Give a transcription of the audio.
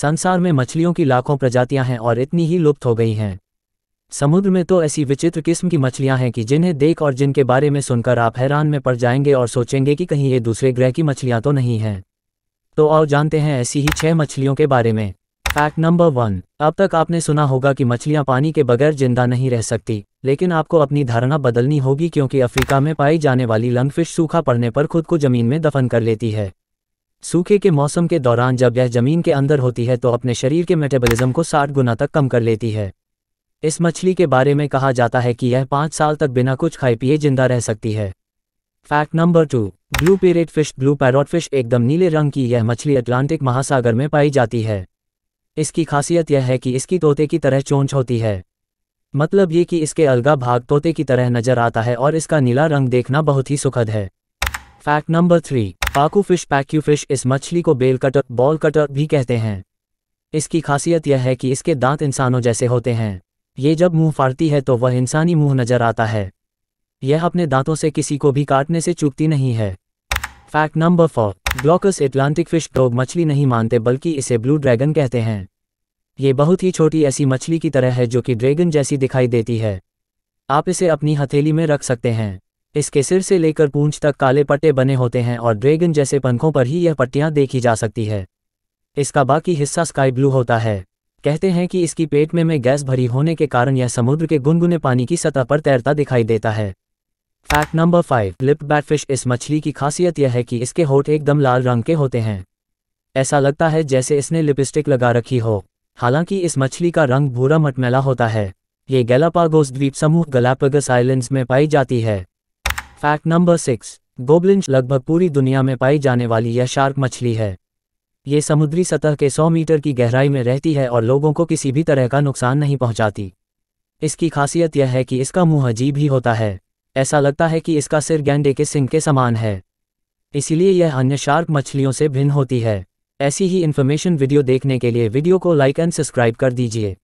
संसार में मछलियों की लाखों प्रजातियां हैं और इतनी ही लुप्त हो गई हैं समुद्र में तो ऐसी विचित्र किस्म की मछलियां हैं कि जिन्हें देख और जिनके बारे में सुनकर आप हैरान में पड़ जाएंगे और सोचेंगे कि कहीं ये दूसरे ग्रह की मछलियां तो नहीं हैं तो और जानते हैं ऐसी ही छह मछलियों के बारे में फैक्ट नंबर वन अब तक आपने सुना होगा कि मछलियां पानी के बगैर जिंदा नहीं रह सकती लेकिन आपको अपनी धारणा बदलनी होगी क्योंकि अफ्रीका में पाई जाने वाली लंगफिश सूखा पड़ने पर खुद को जमीन में दफन कर लेती है सूखे के मौसम के दौरान जब यह जमीन के अंदर होती है तो अपने शरीर के मेटाबॉलिज्म को साठ गुना तक कम कर लेती है इस मछली के बारे में कहा जाता है कि यह पाँच साल तक बिना कुछ खाए पिए जिंदा रह सकती है fact number two blue parrot fish blue parrot fish एकदम नीले रंग की यह मछली अटलांटिक महासागर में पाई जाती है इसकी खासियत यह है कि इसकी तोते की तरह चोंच होती है मतलब ये कि इसके अलगा भाग तोते की तरह नजर आता है और इसका नीला रंग देखना बहुत ही सुखद है fact number three pacu fish pacu fish इस मछली को बेल कटर बॉल कटर भी कहते हैं इसकी खासियत यह है कि इसके दांत इंसानों जैसे होते हैं ये जब मुंह फाड़ती है तो वह इंसानी मुंह नजर आता है यह अपने दांतों से किसी को भी काटने से चूकती नहीं है फैक्ट नंबर फोर ब्लॉकस एटलांटिक फिश लोग मछली नहीं मानते बल्कि इसे ब्लू ड्रैगन कहते हैं ये बहुत ही छोटी ऐसी मछली की तरह है जो कि ड्रैगन जैसी दिखाई देती है आप इसे अपनी हथेली में रख सकते हैं इसके सिर से लेकर पूंछ तक काले पट्टे बने होते हैं और ड्रैगन जैसे पंखों पर ही यह पट्टियां देखी जा सकती है इसका बाकी हिस्सा स्काई ब्लू होता है कहते हैं कि इसकी पेट में में गैस भरी होने के कारण यह समुद्र के गुनगुने पानी की सतह पर तैरता दिखाई देता है fact number five lip batfish इस मछली की खासियत यह है कि इसके होठ एकदम लाल रंग के होते हैं ऐसा लगता है जैसे इसने लिपस्टिक लगा रखी हो हालांकि इस मछली का रंग भूरा मटमैला होता है ये गैलापागोस द्वीप समूह गलापगस आइलैंड्स में पाई जाती है फैक्ट नंबर सिक्स गोबलिंच लगभग पूरी दुनिया में पाई जाने वाली यह शार्क मछली है ये समुद्री सतह के 100 मीटर की गहराई में रहती है और लोगों को किसी भी तरह का नुकसान नहीं पहुंचाती इसकी खासियत यह है कि इसका मुंह अजीब ही होता है ऐसा लगता है कि इसका सिर गेंडे के सिंह के समान है इसीलिए यह अन्य शार्क मछलियों से भिन्न होती है ऐसी ही इन्फॉर्मेशन वीडियो देखने के लिए वीडियो को लाइक एंड सब्सक्राइब कर दीजिए